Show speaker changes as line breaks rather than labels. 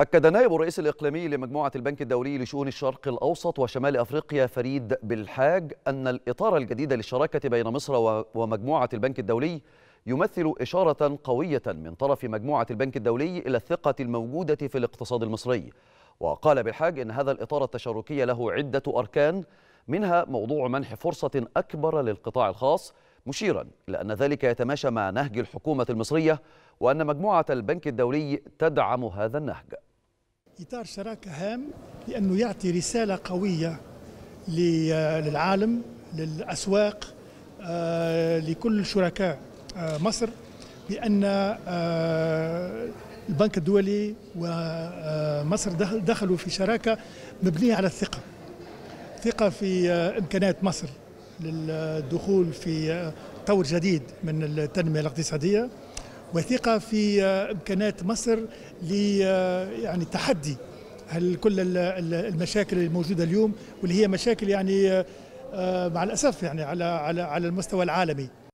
أكد نائب الرئيس الإقليمي لمجموعة البنك الدولي لشؤون الشرق الأوسط وشمال أفريقيا فريد بالحاج أن الإطار الجديد للشراكة بين مصر ومجموعة البنك الدولي يمثل إشارة قوية من طرف مجموعة البنك الدولي إلى الثقة الموجودة في الاقتصاد المصري وقال بالحاج إن هذا الإطار التشاركي له عدة أركان منها موضوع منح فرصة أكبر للقطاع الخاص مشيرا إلى أن ذلك يتماشى مع نهج الحكومة المصرية وأن مجموعة البنك الدولي تدعم هذا النهج
إطار شراكة هام لأنه يعطي رسالة قوية للعالم للأسواق آه، لكل شركاء آه، مصر بأن آه، البنك الدولي ومصر دخلوا في شراكة مبنية على الثقة ثقة في إمكانات مصر للدخول في طور جديد من التنمية الاقتصادية وثقه في آه، إمكانات مصر ل آه، يعني تحدي كل المشاكل الموجودة اليوم واللي هي مشاكل يعني آه، مع الأسف يعني على على على المستوى العالمي